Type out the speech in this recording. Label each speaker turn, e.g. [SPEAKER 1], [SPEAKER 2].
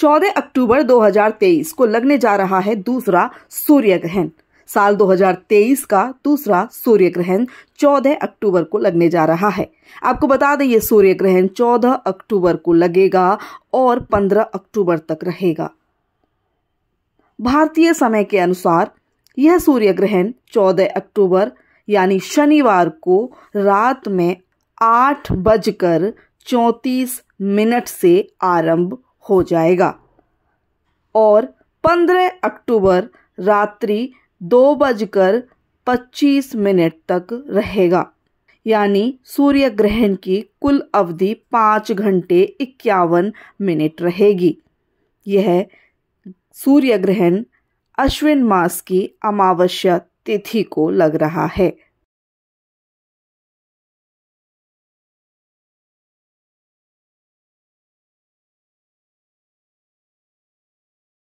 [SPEAKER 1] 14 अक्टूबर 2023 को लगने जा रहा है दूसरा सूर्य ग्रहण साल 2023 का दूसरा सूर्य ग्रहण 14 अक्टूबर को लगने जा रहा है आपको बता दें ये सूर्य ग्रहण 14 अक्टूबर को लगेगा और 15 अक्टूबर तक रहेगा भारतीय समय के अनुसार यह सूर्य ग्रहण 14 अक्टूबर यानी शनिवार को रात में आठ बजकर चौंतीस मिनट से आरंभ हो जाएगा और 15 अक्टूबर रात्रि दो बजकर पच्चीस मिनट तक रहेगा यानी सूर्य ग्रहण की कुल अवधि पाँच घंटे इक्यावन मिनट रहेगी यह सूर्य ग्रहण अश्विन मास की अमावस्या तिथि को लग रहा है